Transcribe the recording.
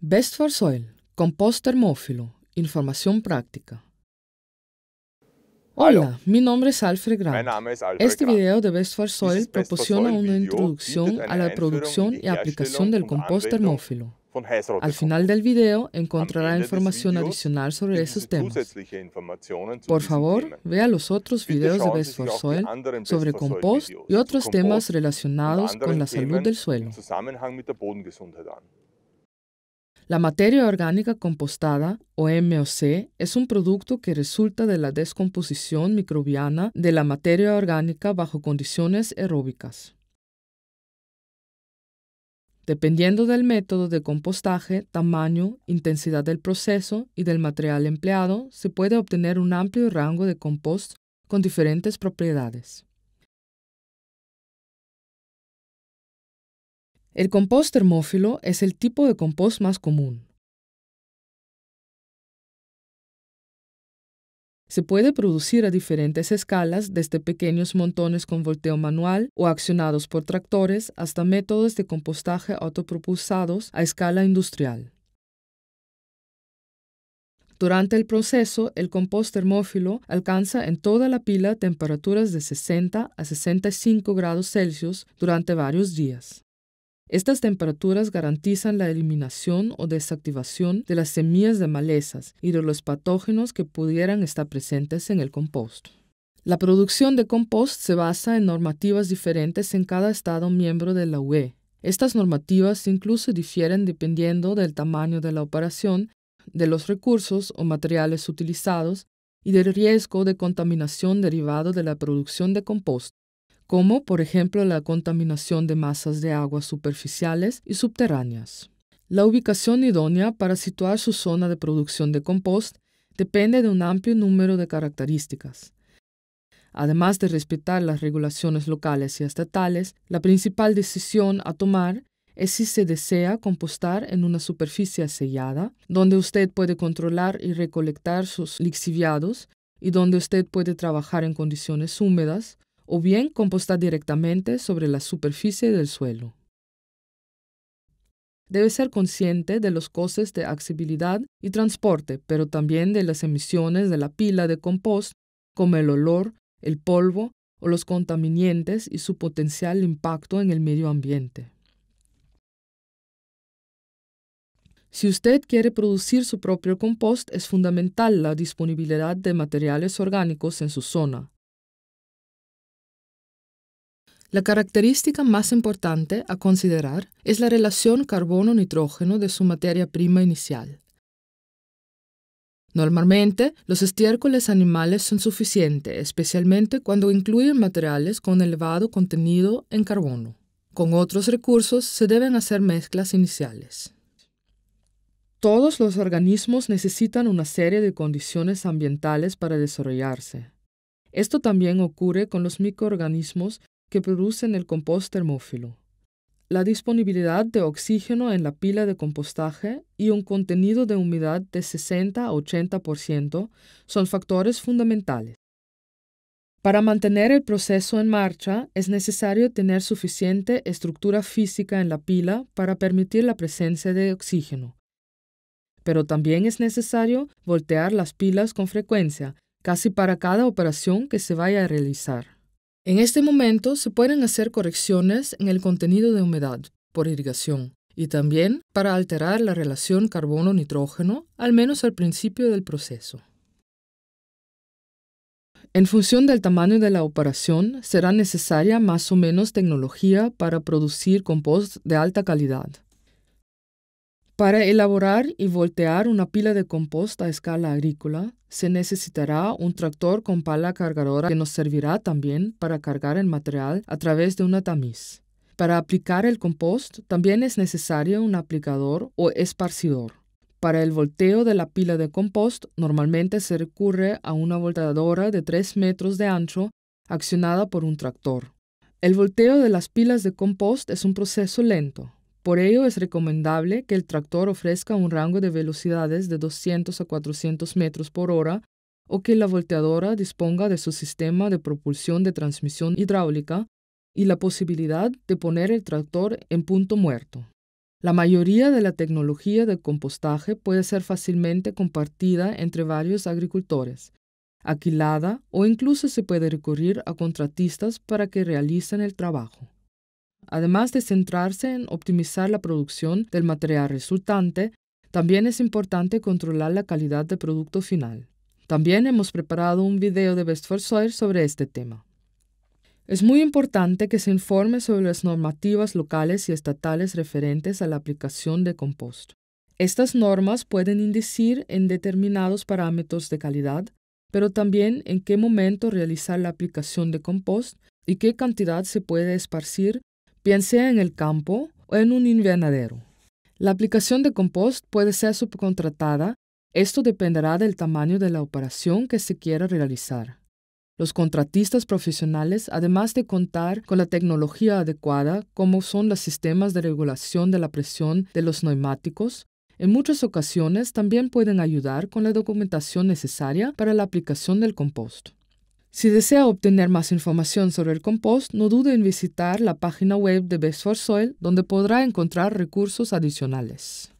Best for Soil, compost termófilo, información práctica. Hola, mi nombre es Alfred Grant. Este video de Best for Soil proporciona una introducción a la producción y aplicación del compost termófilo. Al final del video encontrará información adicional sobre esos temas. Por favor, vea los otros videos de Best for Soil sobre compost y otros temas relacionados con la salud del suelo. La materia orgánica compostada, o MOC, es un producto que resulta de la descomposición microbiana de la materia orgánica bajo condiciones aeróbicas. Dependiendo del método de compostaje, tamaño, intensidad del proceso y del material empleado, se puede obtener un amplio rango de compost con diferentes propiedades. El compost termófilo es el tipo de compost más común. Se puede producir a diferentes escalas, desde pequeños montones con volteo manual o accionados por tractores hasta métodos de compostaje autopropulsados a escala industrial. Durante el proceso, el compost termófilo alcanza en toda la pila temperaturas de 60 a 65 grados Celsius durante varios días. Estas temperaturas garantizan la eliminación o desactivación de las semillas de malezas y de los patógenos que pudieran estar presentes en el compost. La producción de compost se basa en normativas diferentes en cada Estado miembro de la UE. Estas normativas incluso difieren dependiendo del tamaño de la operación, de los recursos o materiales utilizados y del riesgo de contaminación derivado de la producción de compost, como por ejemplo la contaminación de masas de aguas superficiales y subterráneas. La ubicación idónea para situar su zona de producción de compost depende de un amplio número de características. Además de respetar las regulaciones locales y estatales, la principal decisión a tomar es si se desea compostar en una superficie sellada, donde usted puede controlar y recolectar sus lixiviados y donde usted puede trabajar en condiciones húmedas, o bien compostar directamente sobre la superficie del suelo. Debe ser consciente de los costes de accesibilidad y transporte, pero también de las emisiones de la pila de compost, como el olor, el polvo o los contaminantes y su potencial impacto en el medio ambiente. Si usted quiere producir su propio compost, es fundamental la disponibilidad de materiales orgánicos en su zona. La característica más importante a considerar es la relación carbono-nitrógeno de su materia prima inicial. Normalmente, los estiércoles animales son suficientes, especialmente cuando incluyen materiales con elevado contenido en carbono. Con otros recursos se deben hacer mezclas iniciales. Todos los organismos necesitan una serie de condiciones ambientales para desarrollarse. Esto también ocurre con los microorganismos que producen el compost termófilo, la disponibilidad de oxígeno en la pila de compostaje y un contenido de humedad de 60 a 80% son factores fundamentales. Para mantener el proceso en marcha es necesario tener suficiente estructura física en la pila para permitir la presencia de oxígeno. Pero también es necesario voltear las pilas con frecuencia, casi para cada operación que se vaya a realizar. En este momento se pueden hacer correcciones en el contenido de humedad por irrigación y también para alterar la relación carbono-nitrógeno, al menos al principio del proceso. En función del tamaño de la operación, será necesaria más o menos tecnología para producir compost de alta calidad. Para elaborar y voltear una pila de compost a escala agrícola, se necesitará un tractor con pala cargadora que nos servirá también para cargar el material a través de una tamiz. Para aplicar el compost también es necesario un aplicador o esparcidor. Para el volteo de la pila de compost normalmente se recurre a una volteadora de 3 metros de ancho accionada por un tractor. El volteo de las pilas de compost es un proceso lento, por ello es recomendable que el tractor ofrezca un rango de velocidades de 200 a 400 metros por hora o que la volteadora disponga de su sistema de propulsión de transmisión hidráulica y la posibilidad de poner el tractor en punto muerto. La mayoría de la tecnología de compostaje puede ser fácilmente compartida entre varios agricultores, aquilada o incluso se puede recurrir a contratistas para que realicen el trabajo. Además de centrarse en optimizar la producción del material resultante, también es importante controlar la calidad del producto final. También hemos preparado un video de Best for Soil sobre este tema. Es muy importante que se informe sobre las normativas locales y estatales referentes a la aplicación de compost. Estas normas pueden indicar en determinados parámetros de calidad, pero también en qué momento realizar la aplicación de compost y qué cantidad se puede esparcir bien sea en el campo o en un invernadero. La aplicación de compost puede ser subcontratada, esto dependerá del tamaño de la operación que se quiera realizar. Los contratistas profesionales, además de contar con la tecnología adecuada, como son los sistemas de regulación de la presión de los neumáticos, en muchas ocasiones también pueden ayudar con la documentación necesaria para la aplicación del compost. Si desea obtener más información sobre el compost, no dude en visitar la página web de Best for Soil, donde podrá encontrar recursos adicionales.